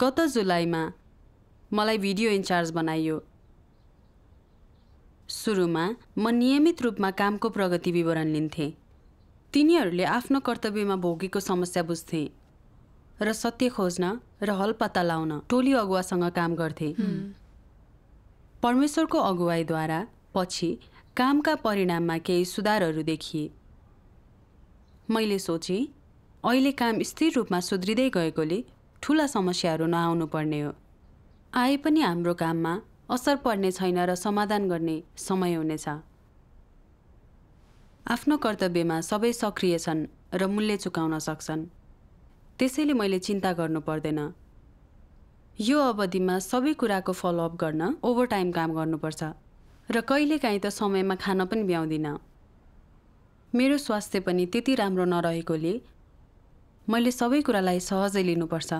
गत जुलाईमा मलाई भिडियो इन्चार्ज बनाइयो सुरुमा म नियमित रूपमा कामको प्रगति विवरण लिन्थेँ तिनीहरूले आफ्नो कर्तव्यमा भोगेको समस्या बुझ्थे र सत्य खोज्न र हल पत्ता लाउन टोली अगुवासँग काम गर्थे परमेश्वरको अगुवाईद्वारा पछि कामका परिणाममा केही सुधारहरू देखिए मैले सोचेँ अहिले काम स्थिर रूपमा सुध्रिँदै गएकोले ठुला समस्याहरू नआउनु पर्ने हो आए पनि हाम्रो काममा असर पर्ने छैन र समाधान गर्ने समय हुनेछ आफ्नो कर्तव्यमा सबै सक्रिय छन् र मूल्य चुकाउन सक्छन् त्यसैले मैले चिन्ता गर्नु पर्दैन यो अवधिमा सबै कुराको फलोअप गर्न ओभरटाइम काम गर्नुपर्छ र कहिलेकाहीँ त समयमा खान पनि भ्याउँदिनँ मेरो स्वास्थ्य पनि त्यति राम्रो नरहेकोले मैले सबै कुरालाई सहजै लिनुपर्छ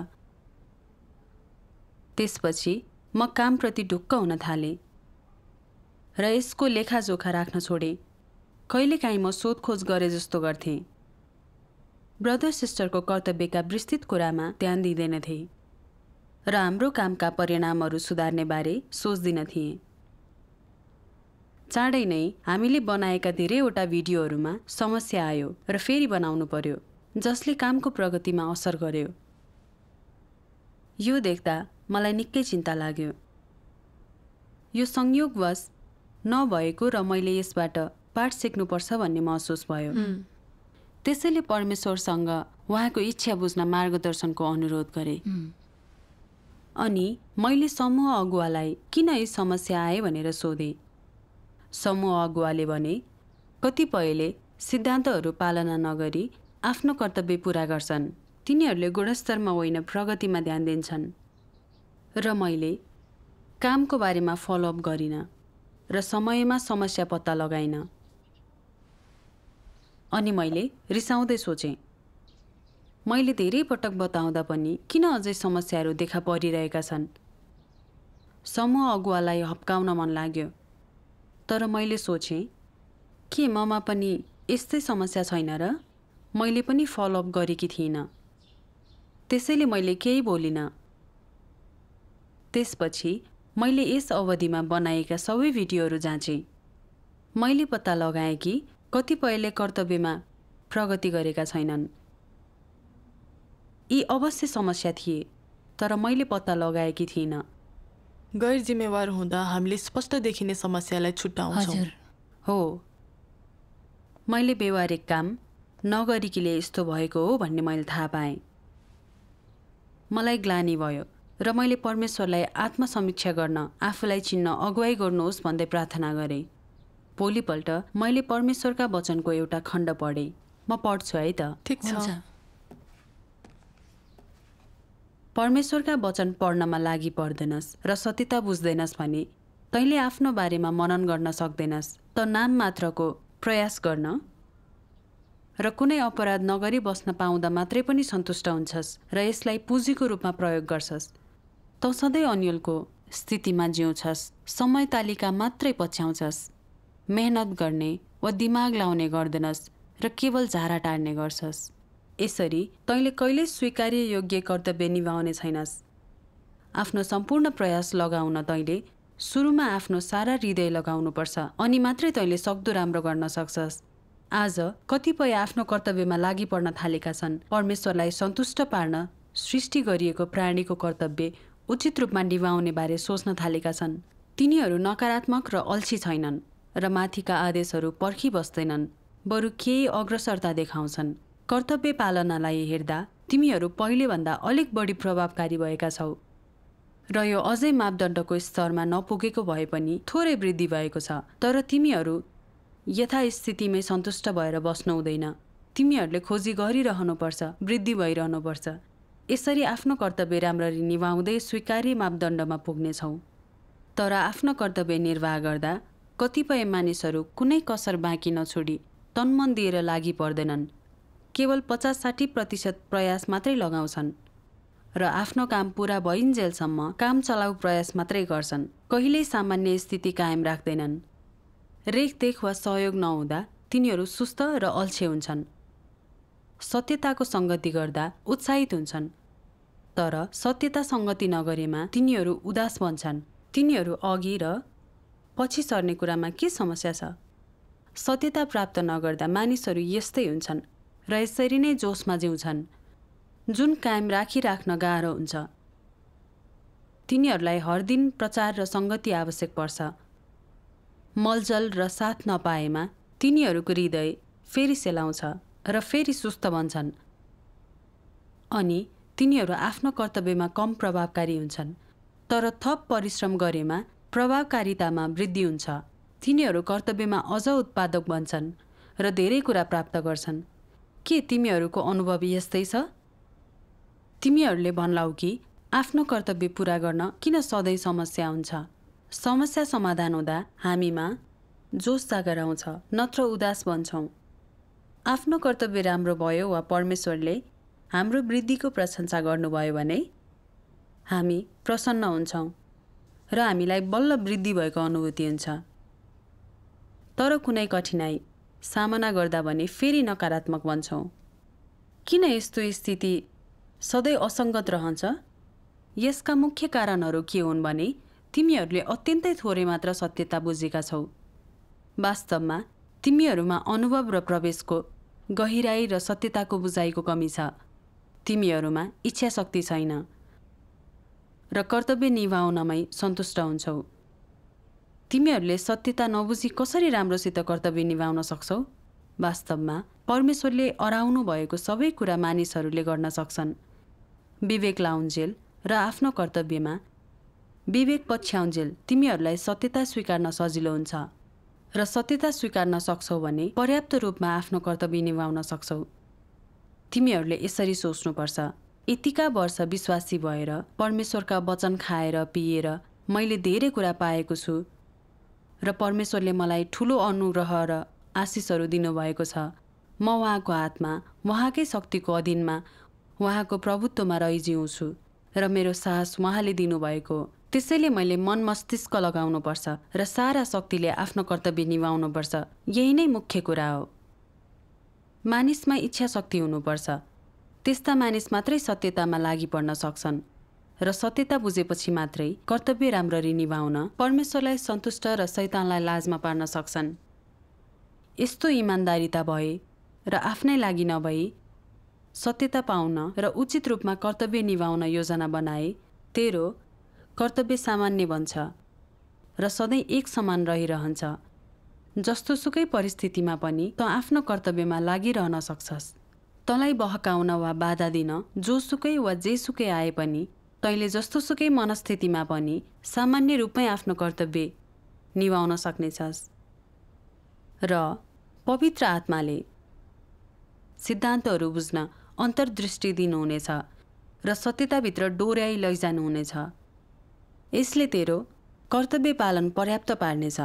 त्यसपछि म कामप्रति ढुक्क हुन थालेँ र यसको लेखाजोखा राख्न छोडेँ कहिलेकाहीँ म सोधखोज गरे जस्तो गर्थेँ ब्रदर सिस्टरको कर्तव्यका विस्तृत कुरामा ध्यान दिँदैनथे र हाम्रो कामका परिणामहरू सुधार्ने बारे सोच्दिन थिएँ चाँडै नै हामीले बनाएका धेरैवटा भिडियोहरूमा समस्या आयो र फेरि बनाउनु पर्यो जसले कामको प्रगतिमा असर गर्यो यो देख्दा मलाई निकै चिन्ता लाग्यो यो संयोगवश नभएको र मैले यसबाट पाठ सिक्नुपर्छ भन्ने महसुस भयो त्यसैले परमेश्वरसँग उहाँको इच्छा बुझ्न मार्गदर्शनको अनुरोध गरेँ अनि मैले समूह अगुवालाई किन यी समस्या आए भनेर सोधेँ समूह अगुवाले भने कतिपयले सिद्धान्तहरू पालना नगरी आफ्नो कर्तव्य पुरा गर्छन् तिनीहरूले गुणस्तरमा होइन प्रगतिमा ध्यान दिन्छन् र मैले कामको बारेमा फलोअप गरिनँ र समयमा समस्या पत्ता लगाइनँ अनि मैले रिसाउँदै सोचेँ मैले धेरै पटक बताउँदा पनि किन अझै समस्याहरू देखा परिरहेका छन् समूह अगुवालाई हप्काउन मन लाग्यो तर मैले सोचेँ के ममा पनि यस्तै समस्या छैन र मैले पनि फलोअप गरेकी थिइनँ त्यसैले मैले केही बोलिनँ त्यसपछि मैले यस अवधिमा बनाएका सबै भिडियोहरू जाँचेँ मैले पत्ता लगाएँ कि कतिपयले कर्तव्यमा प्रगति गरेका छैनन् यी अवश्य समस्या थिए तर मैले पत्ता लगाएकी थिइनँ गैर जिम्मेवार हुँदा हामीले स्पष्ट देखिने समस्यालाई छुट्टाउँछौँ हो मैले व्यवहारिक काम नगरिकीले यस्तो भएको हो भन्ने मैले थाहा पाएँ मलाई ग्लानी भयो र मैले परमेश्वरलाई आत्मसमीक्षा गर्न आफूलाई चिन्न अगुवाई गर्नुहोस् भन्दै प्रार्थना गरेँ भोलिपल्ट मैले परमेश्वरका वचनको एउटा खण्ड पढेँ म पढ्छु है त ठिक छ परमेश्वरका वचन पढ्नमा लागि पर्दैनस् र सत्यता बुझ्दैनस् भने तैँले आफ्नो बारेमा मनन गर्न सक्दैनस् त नाम मात्रको प्रयास गर्न र कुनै अपराध नगरी बस्न पाउँदा मात्रै पनि सन्तुष्ट हुन्छस् र यसलाई पुँजीको रूपमा प्रयोग गर्छस् तँ सधैँ अन्यलको स्थितिमा जिउँछस् समय तालिका मात्रै पछ्याउँछस् मेहनत गर्ने वा दिमाग लाउने गर्दैनस् र केवल झारा टार्ने गर्छस् यसरी तैँले कहिल्यै स्वीकार्य योग्य कर्तव्य निभाउने छैनस् आफ्नो सम्पूर्ण प्रयास लगाउन तैँले सुरुमा आफ्नो सारा हृदय लगाउनुपर्छ अनि मात्रै तैँले सक्दो राम्रो गर्न सक्छस् आज कतिपय आफ्नो कर्तव्यमा लागि पर्न थालेका छन् परमेश्वरलाई सन्तुष्ट पार्न सृष्टि गरिएको प्राणीको कर्तव्य उचित रूपमा निभाउने बारे सोच्न थालेका छन् तिनीहरू नकारात्मक र अल्छी छैनन् र माथिका आदेशहरू बस्दैनन् बरु केही अग्रसरता देखाउँछन् कर्तव्य पालनालाई हेर्दा तिमीहरू पहिलेभन्दा अलिक बढी प्रभावकारी भएका छौ र यो अझै मापदण्डको स्तरमा नपुगेको भए पनि थोरै वृद्धि भएको छ तर तिमीहरू यथास्थितिमै सन्तुष्ट भएर बस्नु हुँदैन तिमीहरूले खोजी गरिरहनुपर्छ वृद्धि भइरहनुपर्छ यसरी आफ्नो कर्तव्य राम्ररी निभाउँदै स्वीकार्य मापदण्डमा पुग्नेछौँ तर आफ्नो कर्तव्य निर्वाह गर्दा कतिपय मानिसहरू कुनै कसर बाँकी नछोडी तन्मन दिएर लागि पर्दैनन् केवल पचास साठी प्रतिशत प्रयास मात्रै लगाउँछन् र आफ्नो काम पुरा भइन्जेलसम्म काम चलाउ प्रयास मात्रै गर्छन् कहिल्यै सामान्य स्थिति कायम राख्दैनन् रेखदेख वा सहयोग नहुँदा तिनीहरू सुस्त र अल्छे हुन्छन् सत्यताको सङ्गति गर्दा उत्साहित हुन्छन् तर सत्यता सङ्गति नगरेमा तिनीहरू उदास बन्छन् तिनीहरू अघि र पछि सर्ने कुरामा के समस्या छ सत्यता प्राप्त नगर्दा मानिसहरू यस्तै हुन्छन् र यसरी नै जोसमा जिउँछन् जुन कायम राखिराख्न गाह्रो हुन्छ तिनीहरूलाई हर दिन प्रचार र सङ्गति आवश्यक पर्छ मलजल र साथ नपाएमा तिनीहरूको हृदय फेरि सेलाउँछ र फेरि सुस्त बन्छन् अनि तिनीहरू आफ्नो कर्तव्यमा कम प्रभावकारी हुन्छन् तर थप परिश्रम गरेमा प्रभावकारितामा वृद्धि हुन्छ तिनीहरू कर्तव्यमा अझ उत्पादक बन्छन् र धेरै कुरा प्राप्त गर्छन् के तिमीहरूको अनुभव यस्तै छ तिमीहरूले भन्लाऊ कि आफ्नो कर्तव्य पुरा गर्न किन सधैँ समस्या हुन्छ समस्या समाधान हुँदा हामीमा जोस जागर आउँछ नत्र उदास बन्छौँ आफ्नो कर्तव्य राम्रो भयो वा परमेश्वरले हाम्रो वृद्धिको प्रशंसा गर्नुभयो भने हामी प्रसन्न हुन्छौँ र हामीलाई बल्ल वृद्धि भएको अनुभूति हुन्छ तर कुनै कठिनाई सामना गर्दा भने फेरि नकारात्मक बन्छौँ किन यस्तो स्थिति सधैँ असङ्गत रहन्छ यसका मुख्य कारणहरू के हुन् भने तिमीहरूले अत्यन्तै थोरै मात्र सत्यता बुझेका छौ वास्तवमा तिमीहरूमा अनुभव र प्रवेशको गहिराई र सत्यताको बुझाइको कमी छ तिमीहरूमा इच्छा शक्ति छैन र कर्तव्य निभाउनमै सन्तुष्ट हुन्छौ तिमीहरूले सत्यता नबुझी कसरी राम्रोसित कर्तव्य निभाउन सक्छौ वास्तवमा परमेश्वरले अराउनु भएको सबै कुरा मानिसहरूले गर्न सक्छन् विवेक लाउन्जेल र आफ्नो कर्तव्यमा विवेक पछ्याउन्जेल तिमीहरूलाई सत्यता स्वीकार्न सजिलो हुन्छ र सत्यता स्वीकार्न सक्छौ भने पर्याप्त रूपमा आफ्नो कर्तव्य निभाउन सक्छौ तिमीहरूले यसरी सोच्नुपर्छ यतिका वर्ष विश्वासी भएर परमेश्वरका वचन खाएर पिएर मैले धेरै कुरा पाएको छु र परमेश्वरले मलाई ठुलो अनुग्रह र आशिषहरू दिनुभएको छ म उहाँको हातमा उहाँकै शक्तिको अधीनमा उहाँको प्रभुत्वमा रहिजिउँछु र मेरो साहस उहाँले दिनुभएको त्यसैले मैले मन मस्तिष्क लगाउनुपर्छ र सारा शक्तिले आफ्नो कर्तव्य निभाउनुपर्छ यही नै मुख्य कुरा हो मानिसमा इच्छा शक्ति हुनुपर्छ त्यस्ता मानिस मात्रै सत्यतामा लागि पर्न सक्छन् र सत्यता बुझेपछि मात्रै कर्तव्य राम्ररी निभाउन परमेश्वरलाई सन्तुष्ट र शैतानलाई लाजमा पार्न सक्छन् यस्तो इमान्दारिता भए र आफ्नै लागि नभई सत्यता पाउन र उचित रूपमा कर्तव्य निभाउन योजना बनाए तेरो कर्तव्य सामान्य बन्छ र सधैँ एक समान रहिरहन्छ जस्तोसुकै परिस्थितिमा पनि त आफ्नो कर्तव्यमा लागिरहन सक्छस् तँलाई बहकाउन वा बाधा दिन जोसुकै वा जेसुकै आए पनि तैँले जस्तोसुकै मनस्थितिमा पनि सामान्य रूपमै आफ्नो कर्तव्य निभाउन सक्नेछस् र पवित्र आत्माले सिद्धान्तहरू बुझ्न अन्तर्दृष्टि दिनुहुनेछ र सत्यताभित्र डोर्याइ लैजानुहुनेछ यसले तेरो कर्तव्य पालन पर्याप्त पार्नेछ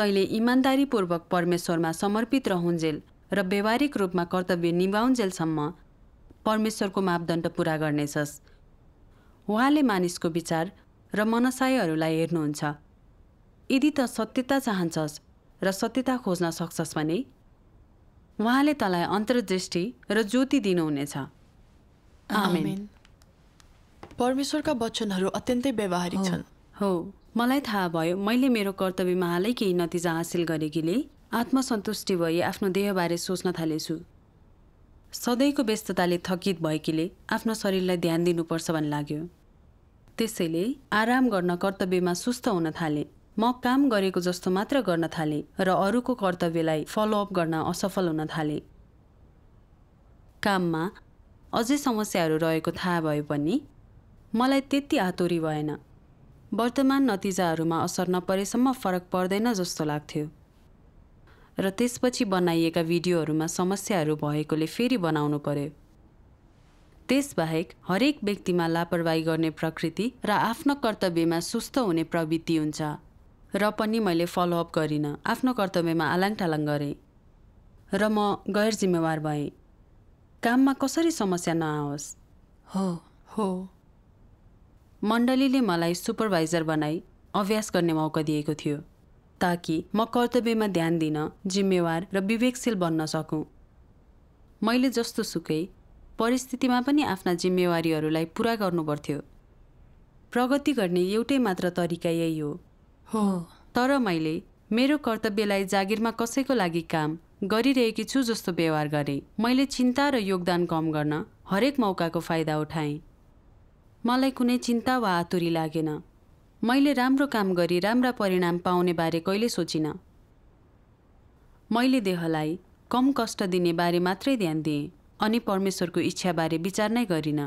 तैँले इमान्दारीपूर्वक परमेश्वरमा समर्पित रहन्जेल र व्यवहारिक रूपमा कर्तव्य निभाउन्जेलसम्म परमेश्वरको मापदण्ड पुरा गर्नेछस् उहाँले मानिसको विचार र मनसायहरूलाई हेर्नुहुन्छ यदि त सत्यता चाहन्छस् र सत्यता खोज्न सक्छस् भने उहाँले तँलाई अन्तर्दृष्टि र ज्योति दिनुहुनेछ आमेन परमेश्वरका वचनहरू अत्यन्तै व्यवहारिक छन् हो मलाई थाहा भयो मैले मेरो कर्तव्यमा हालै केही नतिजा हासिल गरेकीले आत्मसन्तुष्टि भई आफ्नो देहबारे सोच्न थालेछु सधैँको व्यस्तताले थकित भएकीले आफ्नो शरीरलाई ध्यान दिनुपर्छ भन्ने लाग्यो त्यसैले आराम गर्न कर्तव्यमा सुस्त हुन थाले म काम गरेको जस्तो मात्र गर्न थालेँ र अरूको कर्तव्यलाई फलोअप गर्न असफल हुन थाले काममा अझै समस्याहरू रहेको थाहा भए पनि मलाई त्यति आतुरी भएन वर्तमान नतिजाहरूमा असर नपरेसम्म फरक पर्दैन जस्तो लाग्थ्यो र त्यसपछि बनाइएका भिडियोहरूमा समस्याहरू भएकोले फेरि बनाउनु पर्यो त्यसबाहेक हरेक व्यक्तिमा लापरवाही गर्ने प्रकृति र आफ्नो कर्तव्यमा सुस्त हुने प्रवृत्ति हुन्छ र पनि मैले फलोअप गरिनँ आफ्नो कर्तव्यमा आलाङटालाङ गरेँ र म गैर जिम्मेवार भएँ काममा कसरी समस्या नआओस् हो हो मण्डलीले मलाई सुपरभाइजर बनाई अभ्यास गर्ने मौका दिएको थियो ताकि म कर्तव्यमा ध्यान दिन जिम्मेवार र विवेकशील बन्न सकुँ मैले जस्तो सुकै परिस्थितिमा पनि आफ्ना जिम्मेवारीहरूलाई पुरा गर्नुपर्थ्यो प्रगति गर्ने एउटै मात्र तरिका यही हो हो तर मैले मेरो कर्तव्यलाई जागिरमा कसैको लागि काम गरिरहेकी छु जस्तो व्यवहार गरेँ मैले चिन्ता र योगदान कम गर्न हरेक मौकाको फाइदा उठाएँ मलाई कुनै चिन्ता वा आतुरी लागेन मैले राम्रो काम गरी राम्रा परिणाम पाउने बारे कहिले सोचिनँ मैले देहलाई कम कष्ट दिने बारे मात्रै ध्यान दिएँ अनि परमेश्वरको इच्छाबारे विचार नै गरिनँ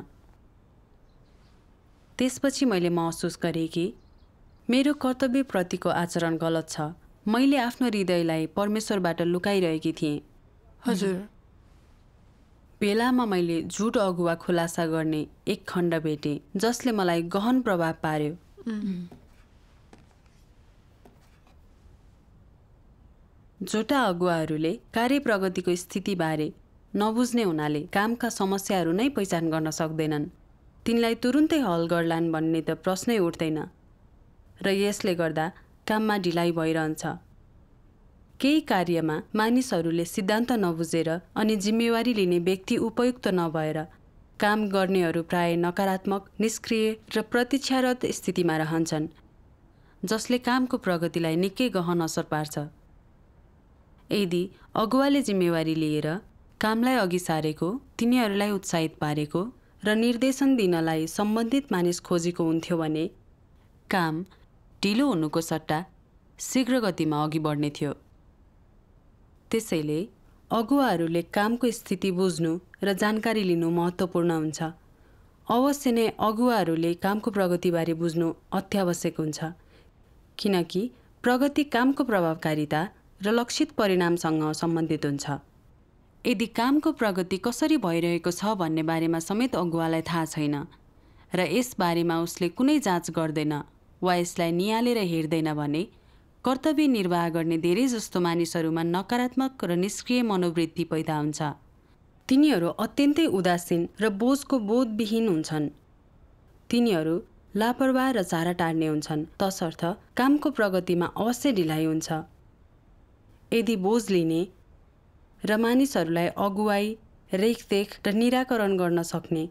त्यसपछि मैले महसुस गरेँ कि मेरो कर्तव्यप्रतिको आचरण गलत छ मैले आफ्नो हृदयलाई परमेश्वरबाट लुकाइरहेकी थिएँ हजुर बेलामा मैले झुट अगुवा खुलासा गर्ने एक खण्ड भेटेँ जसले मलाई गहन प्रभाव पार्यो झोटा अगुवाहरूले कार्य प्रगतिको स्थितिबारे नबुझ्ने हुनाले कामका समस्याहरू नै पहिचान गर्न सक्दैनन् तिनलाई तुरुन्तै हल गर्लान् भन्ने त प्रश्नै उठ्दैन र यसले गर्दा काममा ढिलाइ भइरहन्छ केही कार्यमा मानिसहरूले सिद्धान्त नबुझेर अनि जिम्मेवारी लिने व्यक्ति उपयुक्त नभएर काम गर्नेहरू प्राय नकारात्मक निष्क्रिय र प्रतीक्षारत स्थितिमा रहन्छन् जसले कामको प्रगतिलाई निकै गहन असर पार्छ यदि अगुवाले जिम्मेवारी लिएर कामलाई अघि सारेको तिनीहरूलाई उत्साहित पारेको र निर्देशन दिनलाई सम्बन्धित मानिस खोजेको हुन्थ्यो भने काम ढिलो हुनुको सट्टा शीघ्र गतिमा अघि बढ्ने थियो त्यसैले अगुवाहरूले कामको स्थिति बुझ्नु र जानकारी लिनु महत्त्वपूर्ण हुन्छ अवश्य नै अगुवाहरूले कामको प्रगतिबारे बुझ्नु अत्यावश्यक हुन्छ किनकि प्रगति कामको प्रभावकारिता र लक्षित परिणामसँग सम्बन्धित हुन्छ यदि कामको प्रगति कसरी भइरहेको छ भन्ने बारेमा समेत अगुवालाई थाहा छैन र यसबारेमा उसले कुनै जाँच गर्दैन वा यसलाई निहालेर हेर्दैन भने कर्तव्य निर्वाह गर्ने धेरै जस्तो मानिसहरूमा नकारात्मक र निष्क्रिय मनोवृत्ति पैदा हुन्छ तिनीहरू अत्यन्तै उदासीन र बोझको बोधविहीन हुन्छन् तिनीहरू लापरवाह र चारा टार्ने हुन्छन् तसर्थ कामको प्रगतिमा अवश्य ढिलाइ हुन्छ यदि बोझ लिने र मानिसहरूलाई अगुवाई रेखदेख र निराकरण गर्न सक्ने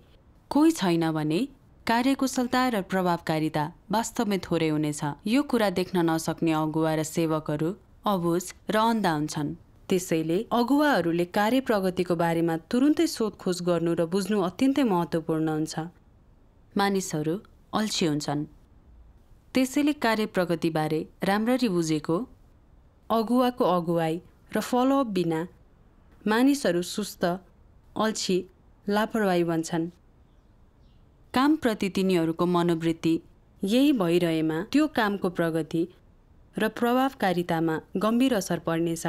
कोही छैन भने कार्यकुशलता र प्रभावकारिता वास्तवमै थोरै हुनेछ यो कुरा देख्न नसक्ने अगुवा र सेवकहरू अबुझ र अन्धा हुन्छन् त्यसैले अगुवाहरूले कार्य प्रगतिको बारेमा तुरुन्तै सोधखोज गर्नु र बुझ्नु अत्यन्तै महत्त्वपूर्ण हुन्छ मानिसहरू अल्छी हुन्छन् त्यसैले कार्य प्रगतिबारे राम्ररी बुझेको अगुवाको अगुवाई र फलोअप बिना मानिसहरू सुस्त अल्छी लापरवाही बन्छन् कामप्रति तिनीहरूको मनोवृत्ति यही भइरहेमा त्यो कामको प्रगति र प्रभावकारितामा गम्भीर असर पर्नेछ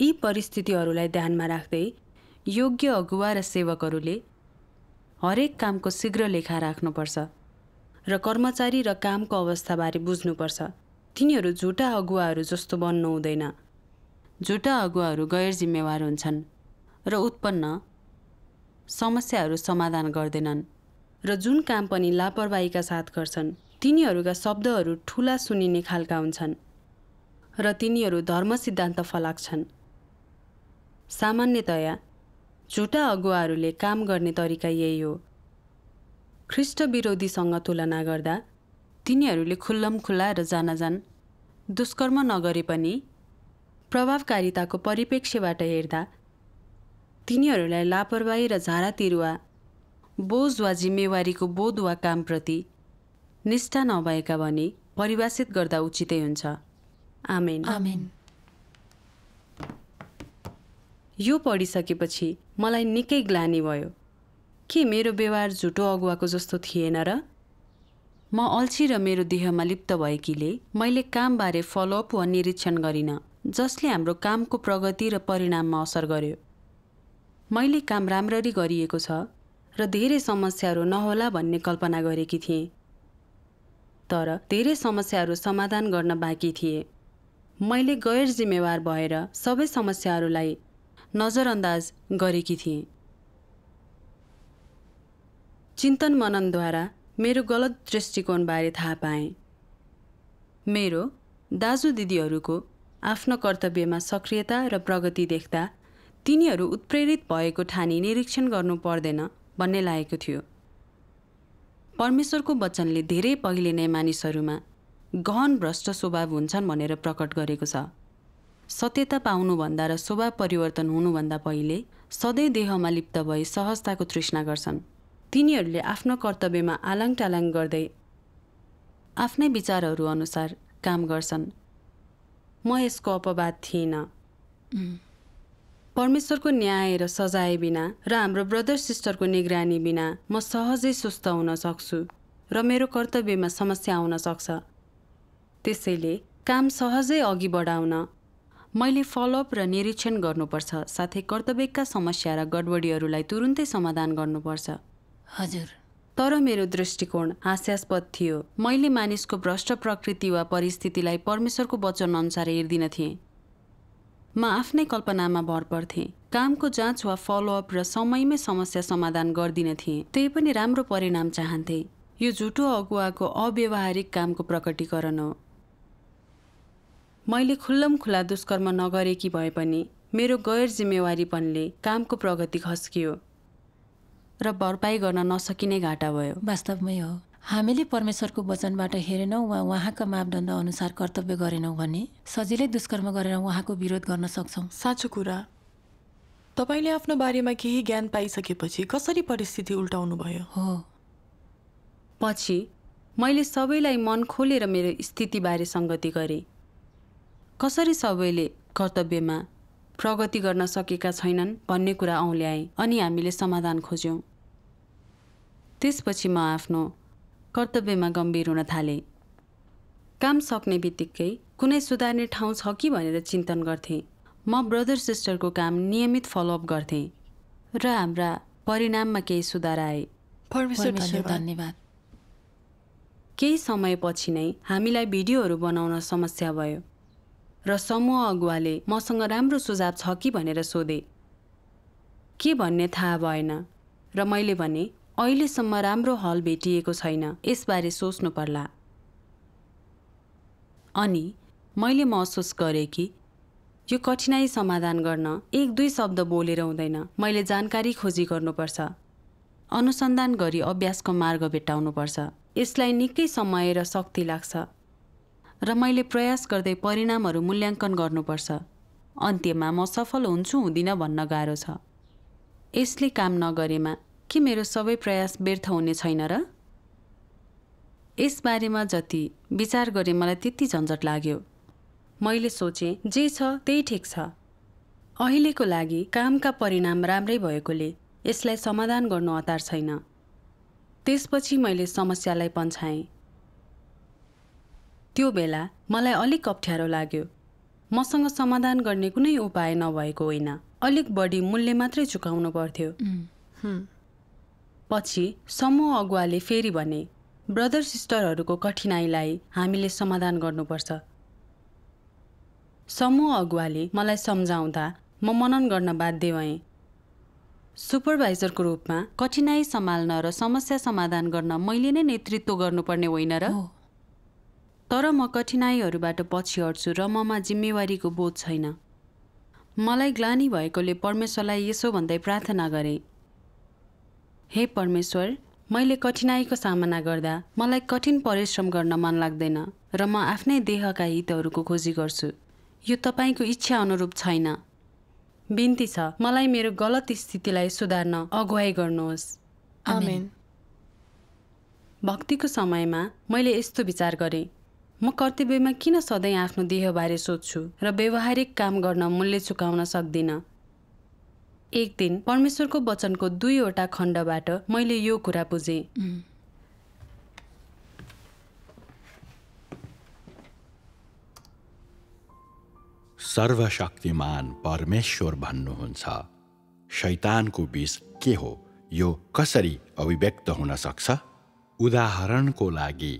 यी परिस्थितिहरूलाई ध्यानमा राख्दै योग्य अगुवा र सेवकहरूले हरेक कामको शीघ्र लेखा राख्नुपर्छ र कर्मचारी र कामको अवस्थाबारे बुझ्नुपर्छ तिनीहरू झुटा अगुवाहरू जस्तो बन्नु हुँदैन झुटा अगुवाहरू गैर जिम्मेवार हुन्छन् र उत्पन्न समस्याहरू समाधान गर्दैनन् र जुन काम पनि लापरवाहीका साथ गर्छन् तिनीहरूका शब्दहरू ठुला सुनिने खालका हुन्छन् र तिनीहरू धर्म सिद्धान्त फलाक्छन् सामान्यतया झुटा अगुवाहरूले काम गर्ने तरिका यही हो ख्रिष्टविरोधीसँग विरोधीसँग तुलना गर्दा तिनीहरूले खुल्लम खुल्ला र जानाजान दुष्कर्म नगरे पनि प्रभावकारिताको परिप्रेक्ष्यबाट हेर्दा तिनीहरूलाई लापरवाही र झारातिरुवा बोझ वा जिम्मेवारीको बोध वा कामप्रति निष्ठा नभएका भने परिभाषित गर्दा उचितै हुन्छ आमेन आमेन यो पढिसकेपछि मलाई निकै ग्लानी भयो के मेरो व्यवहार झुटो अगुवाको जस्तो थिएन र म अल्छी र मेरो देहमा लिप्त भएकीले मैले कामबारे फलोअप वा निरीक्षण गरिनँ जसले हाम्रो कामको प्रगति र परिणाममा असर गर्यो मैले काम राम्ररी गरिएको छ र धेरै समस्याहरू नहोला भन्ने कल्पना गरेकी थिएँ तर धेरै समस्याहरू समाधान गर्न बाँकी थिए मैले गैर जिम्मेवार भएर सबै समस्याहरूलाई नजरअन्दाज गरेकी थिएँ चिन्तन मननद्वारा मेरो गलत दृष्टिकोणबारे थाहा पाएँ मेरो दाजु दिदीहरूको आफ्नो कर्तव्यमा सक्रियता र प्रगति देख्दा तिनीहरू उत्प्रेरित भएको ठानी निरीक्षण गर्नु पर्दैन भन्ने लागेको थियो परमेश्वरको वचनले धेरै पहिले नै मानिसहरूमा गहन भ्रष्ट स्वभाव हुन्छन् भनेर प्रकट गरेको छ सत्यता पाउनुभन्दा र स्वभाव परिवर्तन हुनुभन्दा पहिले सधैँ देहमा लिप्त भई सहजताको तृष्णा गर्छन् तिनीहरूले आफ्नो कर्तव्यमा आलाङ टालाङ गर्दै आफ्नै विचारहरू अनुसार काम गर्छन् म यसको अपवाद थिइनँ परमेश्वरको न्याय र सजाय बिना र हाम्रो ब्रदर सिस्टरको निगरानी बिना म सहजै सुस्थ हुन सक्छु र मेरो कर्तव्यमा समस्या आउन सक्छ त्यसैले काम सहजै अघि बढाउन मैले फलोअप र निरीक्षण गर्नुपर्छ साथै कर्तव्यका समस्या र गडबडीहरूलाई तुरुन्तै समाधान गर्नुपर्छ हजुर तर मेरो दृष्टिकोण हास्यास्पद थियो मैले मानिसको भ्रष्ट प्रकृति वा परिस्थितिलाई परमेश्वरको वचनअनुसार हेर्दिन थिएँ म आफ्नै कल्पनामा भर पर्थेँ कामको जाँच वा फलोअप र समयमै समस्या समाधान गर्दिन थिएँ त्यही पनि राम्रो परिणाम चाहन्थे यो झुटो अगुवाको अव्यवहारिक कामको प्रकटीकरण हो मैले खुल्लम खुला दुष्कर्म नगरेकी भए पनि मेरो गैर जिम्मेवारीपनले कामको प्रगति खस्कियो र भरपाई गर्न नसकिने घाटा भयो वास्तवमै हो हामीले परमेश्वरको वचनबाट हेरेनौँ वा उहाँका मापदण्ड अनुसार कर्तव्य गरेनौँ भने सजिलै दुष्कर्म गरेर उहाँको विरोध गर्न सक्छौँ साँचो कुरा तपाईँले आफ्नो बारेमा केही ज्ञान पाइसकेपछि कसरी परिस्थिति उल्टाउनुभयो हो पछि मैले सबैलाई मन खोलेर मेरो स्थितिबारे सङ्गति गरेँ कसरी सबैले कर्तव्यमा प्रगति गर्न सकेका छैनन् भन्ने कुरा औँल्याएँ अनि हामीले समाधान खोज्यौँ त्यसपछि म आफ्नो कर्तव्यमा गम्भीर हुन थाले काम सक्ने बित्तिकै कुनै सुधार्ने ठाउँ छ कि भनेर चिन्तन गर्थेँ म ब्रदर सिस्टरको काम नियमित फलोअप गर्थेँ र हाम्रा परिणाममा केही सुधार आए धन्यवाद केही समयपछि नै हामीलाई भिडियोहरू बनाउन समस्या भयो र समूह अगुवाले मसँग राम्रो सुझाव छ कि भनेर सोधे के भन्ने थाहा भएन र मैले भने अहिलेसम्म राम्रो हल भेटिएको छैन यसबारे सोच्नु पर्ला अनि मैले महसुस गरेँ कि यो कठिनाई समाधान गर्न एक दुई शब्द बोलेर हुँदैन मैले जानकारी खोजी गर्नुपर्छ अनुसन्धान गरी अभ्यासको मार्ग भेट्टाउनुपर्छ यसलाई निकै समय र शक्ति लाग्छ र मैले प्रयास गर्दै परिणामहरू मूल्याङ्कन गर्नुपर्छ अन्त्यमा म सफल हुन्छु हुँदिनँ भन्न गाह्रो छ यसले काम नगरेमा के मेरो सबै प्रयास व्यर्थ हुने छैन र यसबारेमा जति विचार गरेँ मलाई त्यति झन्झट लाग्यो मैले सोचेँ जे छ त्यही ठिक छ अहिलेको लागि कामका परिणाम राम्रै भएकोले यसलाई समाधान गर्नु हतार छैन त्यसपछि मैले समस्यालाई पन्छाएँ त्यो बेला मलाई अलिक अप्ठ्यारो लाग्यो मसँग समाधान गर्ने कुनै उपाय नभएको होइन अलिक बढी मूल्य मात्रै चुकाउनु पर्थ्यो पछि समूह अगुवाले फेरि भने ब्रदर सिस्टरहरूको कठिनाइलाई हामीले समाधान गर्नुपर्छ समूह अगुवाले मलाई सम्झाउँदा म मनन गर्न बाध्य भएँ सुपरभाइजरको रूपमा कठिनाई सम्हाल्न र समस्या समाधान गर्न मैले नै नेतृत्व गर्नुपर्ने होइन र तर म कठिनाइहरूबाट पछि हट्छु र ममा जिम्मेवारीको बोध छैन मलाई ग्लानी भएकोले परमेश्वरलाई यसो भन्दै प्रार्थना गरेँ हे परमेश्वर मैले कठिनाईको सामना गर्दा मलाई कठिन परिश्रम गर्न मन लाग्दैन र म आफ्नै देहका हितहरूको खोजी गर्छु यो तपाईँको इच्छा अनुरूप छैन बिन्ती छ मलाई मेरो गलत स्थितिलाई सुधार्न अगुवाई गर्नुहोस् भक्तिको समयमा मैले यस्तो विचार गरेँ म कर्तव्यमा किन सधैँ आफ्नो देहबारे सोध्छु र व्यावहारिक काम गर्न मूल्य चुकाउन सक्दिनँ एक दिन परमेश्वरको वचनको दुईवटा खण्डबाट मैले यो कुरा बुझेँ सर्वशक्तिमान परमेश्वर भन्नुहुन्छ शैतानको विष के हो यो कसरी अभिव्यक्त हुन सक्छ उदाहरणको लागि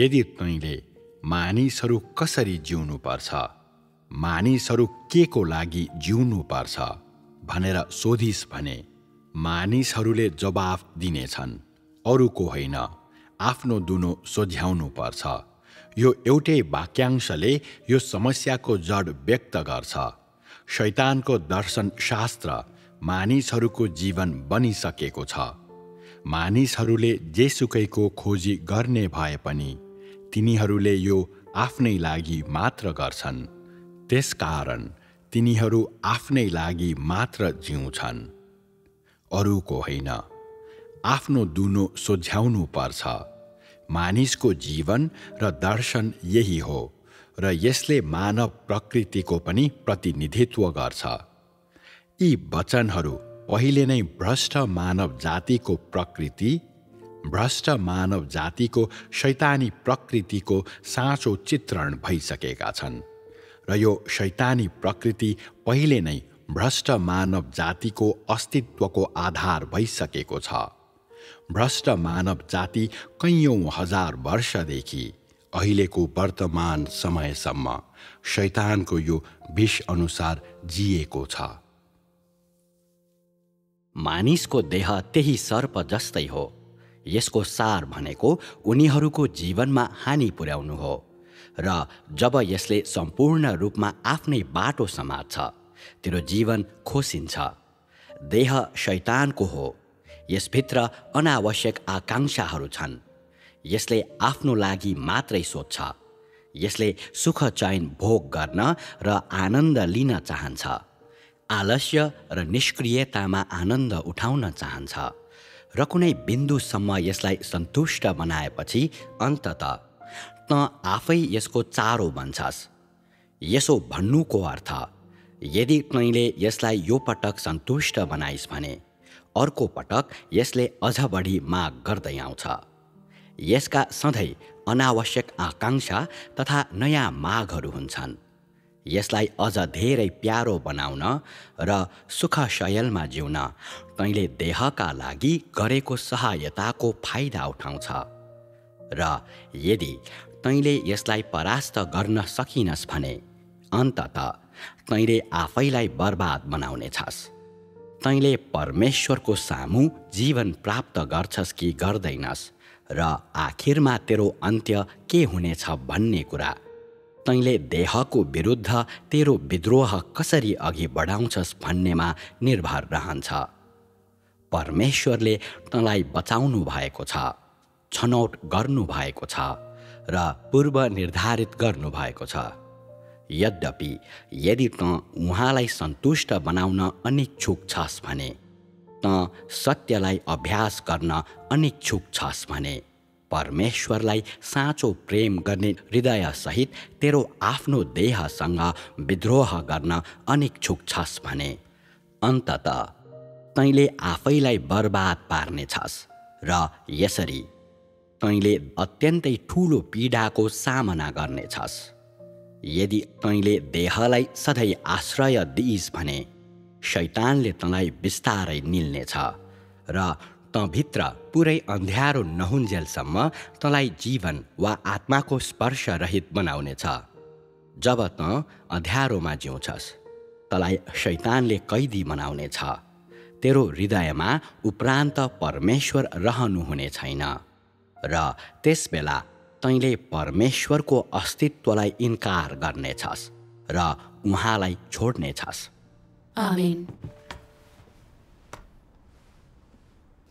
यदि तैँले मानिसहरू कसरी जिउनुपर्छ मानिसहरू के को लागि जिउनुपर्छ भनेर सोधिस् भने मानिसहरूले जवाफ दिनेछन् अरूको होइन आफ्नो दुनो सोझ्याउनु पर्छ यो एउटै वाक्यांशले यो समस्याको जड व्यक्त गर्छ शैतानको शास्त्र मानिसहरूको जीवन बनिसकेको छ मानिसहरूले जेसुकैको खोजी गर्ने भए पनि तिनीहरूले यो आफ्नै लागि मात्र गर्छन् त्यसकारण तिनीहरू आफ्नै लागि मात्र जिउँछन् अरूको होइन आफ्नो दुनो सोझ्याउनु पर्छ मानिसको जीवन र दर्शन यही हो र यसले मानव प्रकृतिको पनि प्रतिनिधित्व गर्छ यी वचनहरू पहिले नै भ्रष्ट मानव जातिको प्रकृति भ्रष्ट मानव जातिको शैतानी प्रकृतिको साँचो चित्रण भइसकेका छन् र यो शैतानी प्रकृति पहिले नै भ्रष्ट मानव जातिको अस्तित्वको आधार भइसकेको छ भ्रष्ट मानव जाति कैयौँ हजार वर्षदेखि अहिलेको वर्तमान समयसम्म शैतानको यो विष अनुसार जिएको छ मानिसको देह त्यही सर्प जस्तै हो यसको सार भनेको उनीहरूको जीवनमा हानि पुर्याउनु हो र जब यसले सम्पूर्ण रूपमा आफ्नै बाटो समात्छ तेरो जीवन खोसिन्छ देह शैतानको हो यसभित्र अनावश्यक आकाङ्क्षाहरू छन् यसले आफ्नो लागि मात्रै सोध्छ यसले सुख चयन भोग गर्न र आनन्द लिन चाहन्छ आलस्य र निष्क्रियतामा आनन्द उठाउन चाहन्छ र कुनै बिन्दुसम्म यसलाई सन्तुष्ट बनाएपछि अन्तत त आफै यसको चारो भन्छस् यसो भन्नुको अर्थ यदि तैँले यसलाई यो पटक सन्तुष्ट बनाइस् भने अर्को पटक यसले अझ बढी माग गर्दै आउँछ यसका सधैँ अनावश्यक आकाङ्क्षा तथा नयाँ मागहरू हुन्छन् यसलाई अझ धेरै प्यारो बनाउन र सुख शयलमा जिउन तैँले देहका लागि गरेको सहायताको फाइदा उठाउँछ र यदि तैँले यसलाई परास्त गर्न सकिनस् भने अन्तत तैँले आफैलाई बर्बाद बनाउनेछस् तैँले परमेश्वरको सामु जीवन प्राप्त गर्छस् कि गर्दैनस् र आखिरमा तेरो अन्त्य के हुनेछ भन्ने कुरा तैँले देहको विरुद्ध तेरो विद्रोह कसरी अघि बढाउँछस् भन्नेमा निर्भर रहन्छ परमेश्वरले तँलाई बचाउनु भएको छ छनौट गर्नुभएको भएको छ र पूर्व निर्धारित गर्नुभएको छ यद्यपि यदि त उहाँलाई सन्तुष्ट बनाउन अनिच्छुक छस् भने त सत्यलाई अभ्यास गर्न अनिच्छुक छस् भने परमेश्वरलाई साँचो प्रेम गर्ने हृदयसहित तेरो आफ्नो देहसँग विद्रोह गर्न अनिच्छुक छस् भने अन्तत तैँले आफैलाई बर्बाद पार्नेछस् र यसरी तैँले अत्यन्तै ठुलो पीडाको सामना गर्नेछस् यदि तैँले देहलाई सधैँ आश्रय दिइस् भने शैतानले तँलाई बिस्तारै निल्नेछ र तँभित्र पुरै अन्ध्यारो नहुन्जेलसम्म तँलाई जीवन वा आत्माको स्पर्श रहित बनाउनेछ जब तँ अँध्यारोमा जिउँछस् तँलाई शैतानले कैदी बनाउनेछ तेरो हृदयमा उपरान्त परमेश्वर रहनु हुने छैन र त्यसबेला तैँले परमेश्वरको अस्तित्वलाई इन्कार गर्नेछस् र उहाँलाई छोड्नेछस्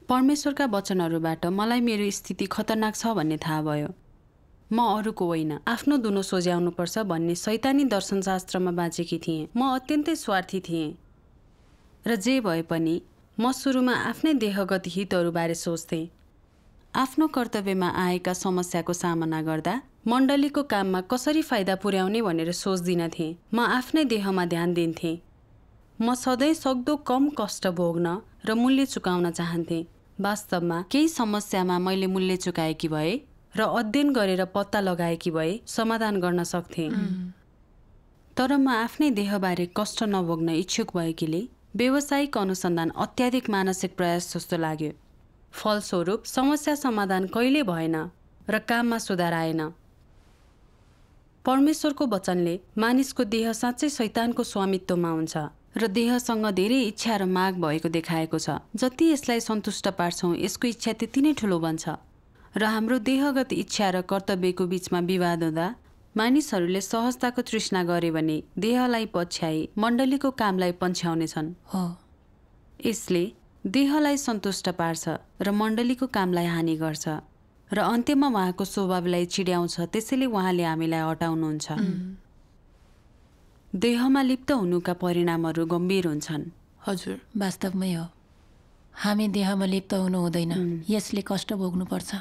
परमेश्वरका वचनहरूबाट मलाई मेरो स्थिति खतरनाक छ भन्ने थाहा भयो म अरूको होइन आफ्नो दुनो सोझ्याउनुपर्छ भन्ने सैतानी दर्शनशास्त्रमा बाँचेकी थिएँ म अत्यन्तै स्वार्थी थिएँ र जे भए पनि म सुरुमा आफ्नै देहगत हितहरूबारे सोच्थेँ आफ्नो कर्तव्यमा आएका समस्याको सामना गर्दा मण्डलीको काममा कसरी फाइदा पुर्याउने भनेर सोच्दिन थिएँ म आफ्नै देहमा ध्यान दिन्थेँ म सधैँ सक्दो कम कष्ट भोग्न र मूल्य चुकाउन चाहन्थेँ वास्तवमा केही समस्यामा मैले मूल्य चुकाएकी भए र अध्ययन गरेर पत्ता लगाएकी भए समाधान गर्न सक्थेँ तर म आफ्नै देहबारे कष्ट नभोग्न इच्छुक भएकीले व्यावसायिक अनुसन्धान अत्याधिक मानसिक प्रयास जस्तो लाग्यो फलस्वरूप समस्या समाधान कहिले भएन र काममा सुधार आएन परमेश्वरको वचनले मानिसको देह साँच्चै शैतानको स्वामित्वमा हुन्छ र देहसँग धेरै इच्छा र माग भएको देखाएको छ जति यसलाई सन्तुष्ट पार्छौँ यसको इच्छा त्यति नै ठुलो बन्छ र हाम्रो देहगत इच्छा र कर्तव्यको बिचमा विवाद हुँदा मानिसहरूले सहजताको तृष्णा गरे भने देहलाई पछ्याई मण्डलीको कामलाई पछ्याउनेछन् हो यसले देहलाई सन्तुष्ट पार्छ र मण्डलीको कामलाई हानि गर्छ र अन्त्यमा उहाँको स्वभावलाई चिड्याउँछ त्यसैले उहाँले हामीलाई हटाउनुहुन्छ देहमा लिप्त हुनुका परिणामहरू गम्भीर हुन्छन् हजुर वास्तवमै हो हामी देहमा लिप्त हुनु हुँदैन यसले कष्ट भोग्नुपर्छ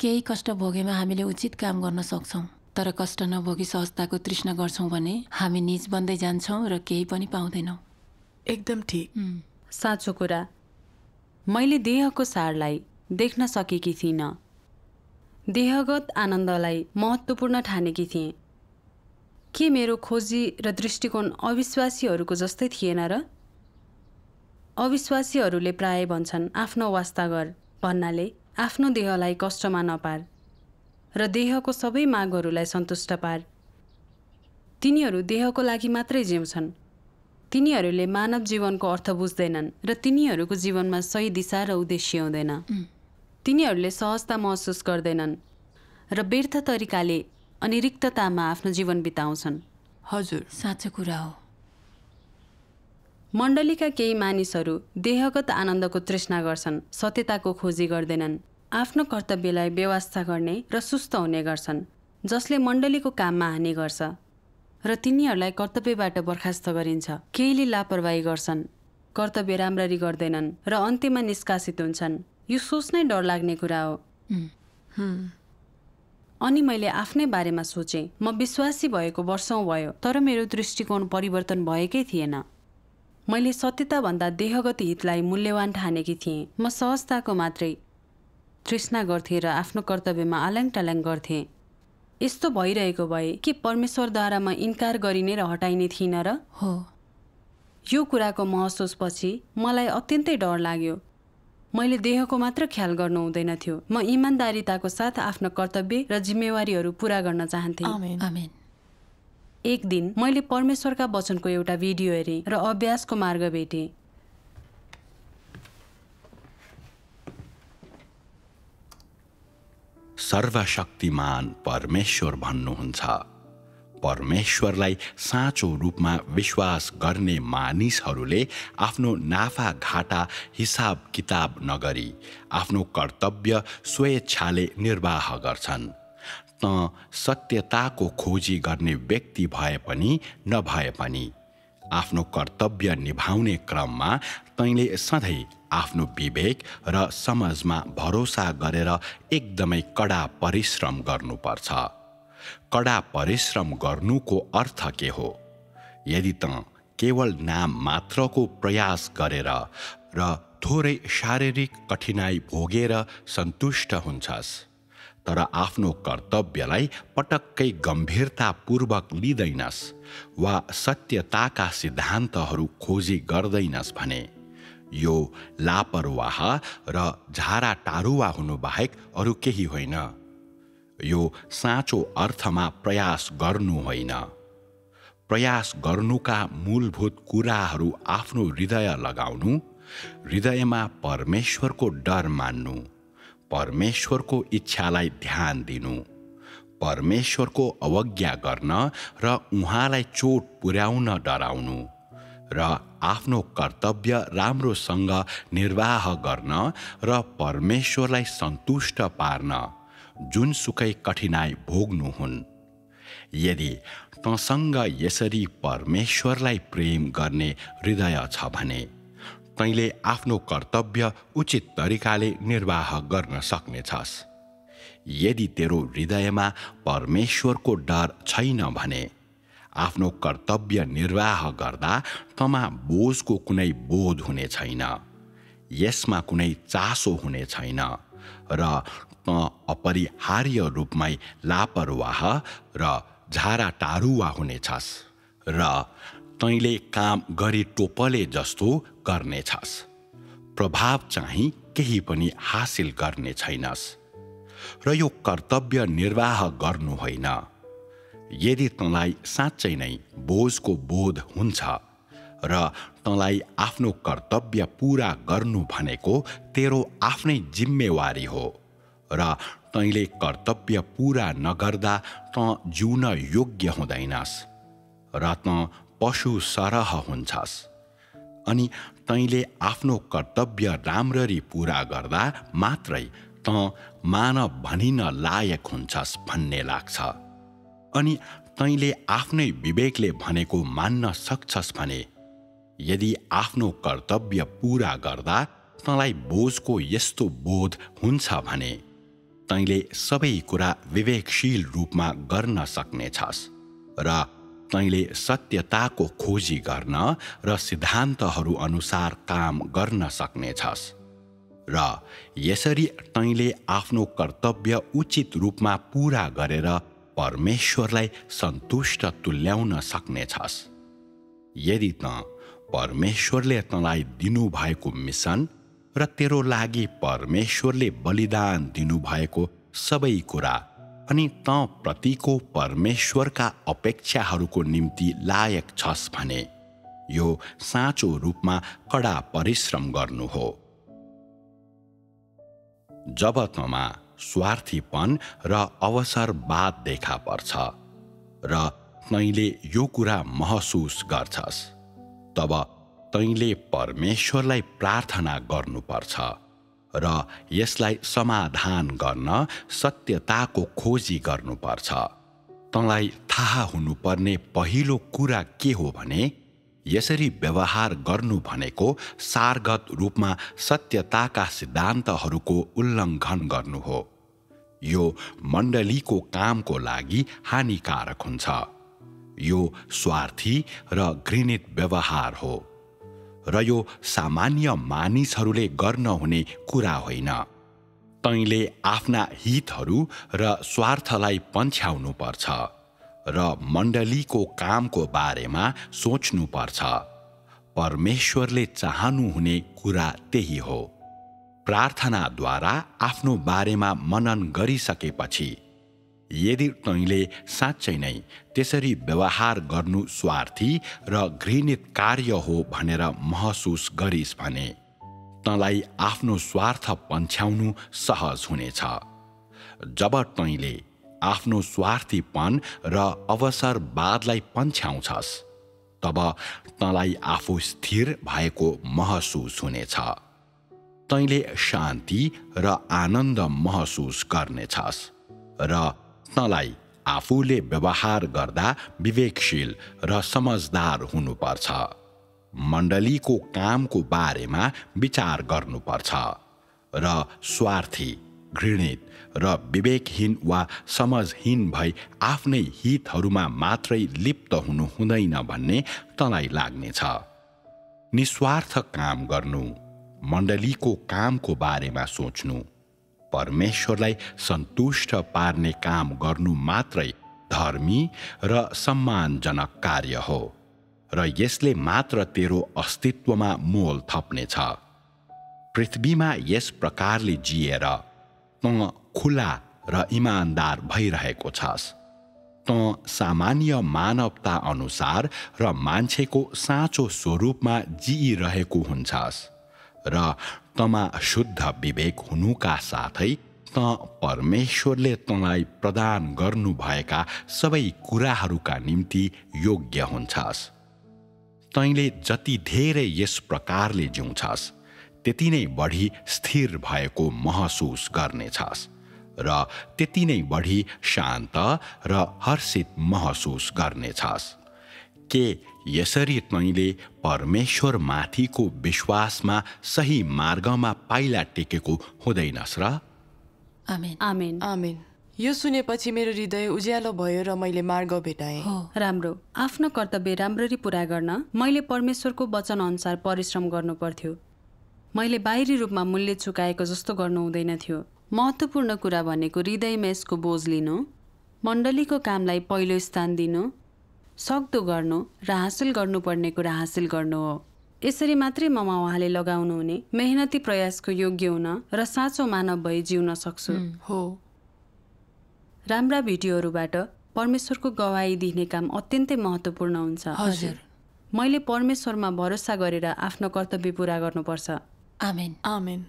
केही कष्ट भोगेमा हामीले उचित काम गर्न सक्छौँ तर कष्ट नभोगी सहजताको तृष्णा गर्छौँ भने हामी निज बन्दै जान्छौँ र केही पनि पाउँदैनौँ एकदम ठिक साँचो कुरा मैले देहको सारलाई देख्न सकेकी थिइनँ देहगत आनन्दलाई महत्त्वपूर्ण ठानेकी थिएँ के मेरो खोजी र दृष्टिकोण अविश्वासीहरूको जस्तै थिएन र अविश्वासीहरूले प्राय भन्छन् आफ्नो वास्ता गर भन्नाले आफ्नो देहलाई कष्टमा नपार र देहको सबै मागहरूलाई सन्तुष्ट पार तिनीहरू देहको लागि मात्रै जिउँछन् तिनीहरूले मानव जीवनको अर्थ बुझ्दैनन् र तिनीहरूको जीवनमा सही दिशा र उद्देश्य हुँदैन तिनीहरूले सहजता महसुस गर्दैनन् र व्यर्थ तरिकाले अनि आफ्नो जीवन बिताउँछन् हजुर साँचो कुरा हो मण्डलीका केही मानिसहरू देहगत आनन्दको तृष्णा गर्छन् सत्यताको खोजी गर्दैनन् आफ्नो कर्तव्यलाई व्यवस्था गर्ने र सुस्त हुने गर्छन् जसले मण्डलीको काममा हानि गर्छ र तिनीहरूलाई कर्तव्यबाट बर्खास्त गरिन्छ केहीले लापरवाही गर्छन् कर्तव्य राम्ररी गर्दैनन् र अन्त्यमा निष्कासित हुन्छन् यो सोच्नै डर लाग्ने कुरा हो अनि मैले आफ्नै बारेमा सोचेँ म विश्वासी भएको वर्षौँ भयो तर मेरो दृष्टिकोण परिवर्तन भएकै थिएन मैले सत्यताभन्दा देहगत हितलाई मूल्यवान ठानेकी थिएँ म सहजताको मात्रै तृष्णा गर्थेँ र आफ्नो कर्तव्यमा आल्याङ टाल्याङ गर्थेँ यस्तो भइरहेको भए के परमेश्वरद्वारामा इन्कार गरिने र हटाइने थिइनँ र हो यो कुराको महसुसपछि मलाई अत्यन्तै डर लाग्यो मैले देहको मात्र ख्याल गर्नु हुँदैन थियो म इमान्दारिताको साथ आफ्नो कर्तव्य र जिम्मेवारीहरू पुरा गर्न चाहन्थेँ एक दिन मैले परमेश्वरका वचनको एउटा भिडियो हेरेँ र अभ्यासको मार्ग भेटेँ सर्वशक्तिमान परमेश्वर भन्नुहुन्छ परमेश्वरलाई साँचो रूपमा विश्वास गर्ने मानिसहरूले आफ्नो नाफा घाटा हिसाब किताब नगरी आफ्नो कर्तव्य स्वेच्छाले निर्वाह गर्छन् त सत्यताको खोजी गर्ने व्यक्ति भए पनि नभए पनि आफ्नो कर्तव्य निभाउने क्रममा तैँले सधैँ आफ्नो विवेक र समाजमा भरोसा गरेर एकदमै कडा परिश्रम गर्नुपर्छ कडा परिश्रम गर्नुको अर्थ के हो यदि त केवल नाम मात्रको प्रयास गरेर र थोरै शारीरिक कठिनाई भोगेर सन्तुष्ट हुन्छस् तर आफ्नो कर्तव्यलाई पटक्कै गम्भीरतापूर्वक लिँदैनस् वा सत्यताका सिद्धान्तहरू खोजी गर्दैनस् भने यो लापरवाह र झारा टारुवा हुनुबाहेक अरू केही होइन यो साँचो अर्थमा प्रयास गर्नु होइन प्रयास गर्नुका मूलभूत कुराहरू आफ्नो हृदय लगाउनु हृदयमा परमेश्वरको डर मान्नु परमेश्वरको इच्छालाई ध्यान दिनु परमेश्वरको अवज्ञा गर्न र उहाँलाई चोट पुर्याउन डराउनु र आफ्नो कर्तव्य राम्रोसँग निर्वाह गर्न र परमेश्वरलाई सन्तुष्ट पार्न जुनसुकै कठिनाई भोग्नु हुन् यदि तँसँग यसरी परमेश्वरलाई प्रेम गर्ने हृदय छ भने तैँले आफ्नो कर्तव्य उचित तरिकाले निर्वाह गर्न सक्नेछस् यदि तेरो हृदयमा परमेश्वरको डर छैन भने आफ्नो कर्तव्य निर्वाह गर्दा तमा बोझको कुनै बोध हुने छैन यसमा कुनै चासो हुने छैन र त अपरिहार्य रूपमै लापरवाह र टारुवा हुनेछस् र तैँले काम गरी टोपले जस्तो गर्नेछस् प्रभाव चाहिँ केही पनि हासिल गर्ने छैनस् र यो कर्तव्य निर्वाह गर्नु होइन यदि तँलाई साँच्चै नै बोझको बोध हुन्छ र तँलाई आफ्नो कर्तव्य पुरा गर्नु भनेको तेरो आफ्नै जिम्मेवारी हो र तैँले कर्तव्य पुरा नगर्दा त जिउन योग्य हुँदैनस् र तँ पशु सरह हुन्छस् अनि तैँले आफ्नो कर्तव्य राम्ररी पुरा गर्दा मात्रै त मानव भनिन लायक हुन्छस् भन्ने लाग्छ अनि तैँले आफ्नै विवेकले भनेको मान्न सक्छस् भने यदि आफ्नो कर्तव्य पूरा गर्दा तँलाई बोझको यस्तो बोध हुन्छ भने तैँले सबै कुरा विवेकशील रूपमा गर्न सक्नेछस् र तैँले सत्यताको खोजी गर्न र सिद्धान्तहरू अनुसार काम गर्न सक्नेछस् र यसरी तैँले आफ्नो कर्तव्य उचित रूपमा पूरा गरेर परमेश्वरलाई सन्तुष्ट तुल्याउन सक्नेछस् यदि त परमेश्वरले तँलाई दिनुभएको मिसन र तेरो लागि परमेश्वरले बलिदान दिनुभएको सबै कुरा अनि त प्रतिको परमेश्वरका अपेक्षाहरूको निम्ति लायक छस् भने यो साँचो रूपमा कडा परिश्रम गर्नु हो जब तमा स्वार्थीपन र अवसरवाद देखा पर्छ र तैँले यो कुरा महसुस गर्छस् तब तैँले परमेश्वरलाई प्रार्थना गर्नुपर्छ र यसलाई समाधान गर्न सत्यताको खोजी गर्नुपर्छ तँलाई थाहा हुनुपर्ने पहिलो कुरा के हो भने यसरी व्यवहार गर्नु भनेको सारगत रूपमा सत्यताका सिद्धान्तहरूको उल्लङ्घन गर्नु हो यो मण्डलीको कामको लागि हानिकारक हुन्छ यो स्वार्थी र घृणित व्यवहार हो र यो सामान्य मानिसहरूले गर्न हुने कुरा होइन तैँले आफ्ना हितहरू र स्वार्थलाई पन्छ्याउनुपर्छ र मण्डलीको कामको बारेमा सोच्नुपर्छ परमेश्वरले चाहनुहुने कुरा त्यही हो प्रार्थनाद्वारा आफ्नो बारेमा मनन गरिसकेपछि यदि तैँले साँच्चै नै त्यसरी व्यवहार गर्नु स्वार्थी र घृणित कार्य हो भनेर महसुस गरिस् भने तँलाई आफ्नो स्वार्थ पन्छ्याउनु सहज हुनेछ जब तैँले आफ्नो स्वार्थीपन र अवसरवादलाई पन्छ्याउँछस् तब तँलाई आफू स्थिर भएको महसुस हुनेछ तैँले शान्ति र आनन्द महसुस गर्नेछस् र तँलाई आफूले व्यवहार गर्दा विवेकशील र समझदार हुनुपर्छ मण्डलीको कामको बारेमा विचार गर्नुपर्छ र स्वार्थी घृणित र विवेकहीन वा समझहीन भई आफ्नै हितहरूमा मात्रै लिप्त हुनु हुँदैन भन्ने तँलाई लाग्नेछ निस्वार्थ काम गर्नु मण्डलीको कामको बारेमा सोच्नु परमेश्वरलाई सन्तुष्ट पार्ने काम गर्नु मात्रै धर्मी र सम्मानजनक कार्य हो र यसले मात्र तेरो अस्तित्वमा मोल थप्नेछ पृथ्वीमा यस प्रकारले जिएर तँ खुला र इमान्दार भइरहेको छस् त सामान्य मानवता अनुसार र मान्छेको साँचो स्वरूपमा जिइरहेको हुन्छस् र तमा शुद्ध विवेक हुनुका साथै त परमेश्वरले तँलाई प्रदान गर्नुभएका सबै कुराहरूका निम्ति योग्य हुन्छस् तैँले जति धेरै यस प्रकारले जिउँछस् त्यति नै बढी स्थिर भएको महसुस गर्नेछस् र त्यति नै बढी शान्त र हर्षित महसुस गर्नेछस् के यसरी तैँले परमेश्वरमाथिको विश्वासमा सही मार्गमा पाइला टेकेको हुँदैनस् र आमेन यो सुनेपछि मेरो हृदय उज्यालो भयो र मैले मार्ग भेटाएँ राम्रो आफ्नो कर्तव्य राम्ररी पुरा गर्न मैले परमेश्वरको वचन अनुसार परिश्रम गर्नु पर्थ्यो मैले बाहिरी रूपमा मूल्य चुकाएको जस्तो गर्नु हुँदैन थियो महत्त्वपूर्ण कुरा भनेको हृदयमा यसको बोझ लिनु मण्डलीको कामलाई पहिलो स्थान दिनु सक्दो गर्नु र हासिल गर्नुपर्ने कुरा हासिल गर्नु हो यसरी मात्रै ममा उहाँले हुने मेहनती प्रयासको योग्य हुन र साँचो मानव भई जिउन सक्छु हो राम्रा भिडियोहरूबाट परमेश्वरको गवाई दिने काम अत्यन्तै महत्त्वपूर्ण हुन्छ हजुर मैले परमेश्वरमा भरोसा गरेर आफ्नो कर्तव्य पुरा गर्नुपर्छ आमेन आमेन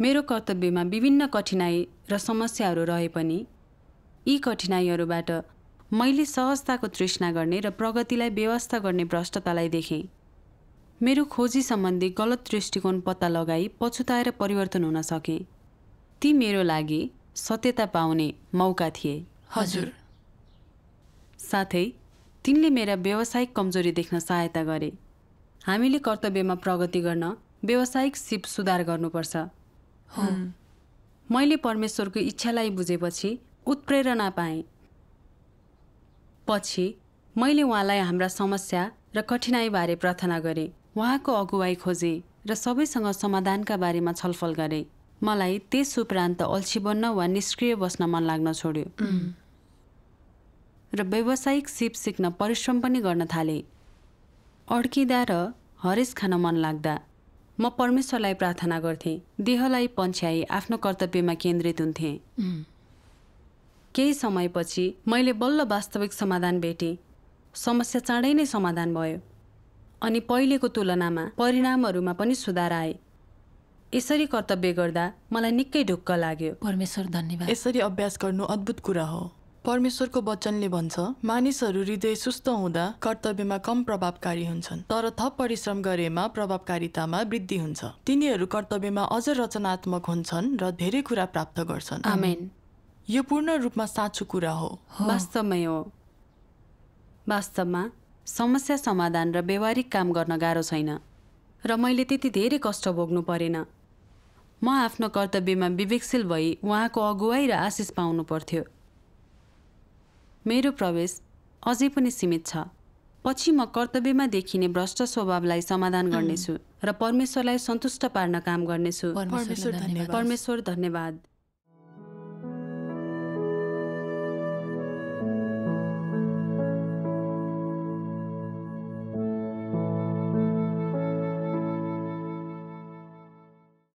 मेरो कर्तव्यमा विभिन्न कठिनाई र समस्याहरू रहे पनि यी कठिनाइहरूबाट मैले सहजताको तृष्णा गर्ने र प्रगतिलाई व्यवस्था गर्ने भ्रष्टतालाई देखेँ मेरो खोजी सम्बन्धी गलत दृष्टिकोण पत्ता लगाई पछुताएर परिवर्तन हुन सके ती मेरो लागि सत्यता पाउने मौका थिए हजुर साथै तिनले मेरा व्यावसायिक कमजोरी देख्न सहायता गरे हामीले कर्तव्यमा प्रगति गर्न व्यावसायिक सिप सुधार गर्नुपर्छ मैले परमेश्वरको इच्छालाई बुझेपछि उत्प्रेरणा पाएँ पछि मैले उहाँलाई हाम्रा समस्या र कठिनाइबारे प्रार्थना गरेँ उहाँको अगुवाई खोजेँ र सबैसँग समाधानका बारेमा छलफल गरेँ मलाई त्यस उपरान्त अल्छी बन्न वा निष्क्रिय बस्न मन लाग्न छोड्यो र व्यावसायिक सिप सिक्न परिश्रम पनि गर्न थाले अड्किँदा र हरेस खान मन लाग्दा म परमेश्वरलाई प्रार्थना गर्थेँ देहलाई पन्छ्याई आफ्नो कर्तव्यमा केन्द्रित हुन्थेँ केही समयपछि मैले बल्ल वास्तविक समाधान भेटेँ समस्या चाँडै नै समाधान भयो अनि पहिलेको तुलनामा परिणामहरूमा पनि सुधार आए यसरी कर्तव्य गर्दा मलाई निकै ढुक्क लाग्यो परमेश्वर धन्यवाद यसरी अभ्यास गर्नु अद्भुत कुरा हो परमेश्वरको वचनले भन्छ मानिसहरू हृदय सुस्त हुँदा कर्तव्यमा कम प्रभावकारी हुन्छन् तर थप परिश्रम गरेमा प्रभावकारितामा वृद्धि हुन्छ तिनीहरू कर्तव्यमा अझ रचनात्मक हुन्छन् र धेरै कुरा प्राप्त गर्छन् आमेन यो पूर्ण रूपमा साँचो कुरा हो वास्तवमै हो वास्तवमा समस्या समाधान र व्यवहारिक काम गर्न गाह्रो छैन र मैले त्यति धेरै कष्ट भोग्नु परेन म आफ्नो कर्तव्यमा विवेकशील भई उहाँको अगुवाई र आशिष पाउनु पर्थ्यो मेरो प्रवेश अझै पनि सीमित छ पछि म कर्तव्यमा देखिने भ्रष्ट स्वभावलाई समाधान गर्नेछु र परमेश्वरलाई सन्तुष्ट पार्न काम गर्नेछु परमेश्वर धन्यवाद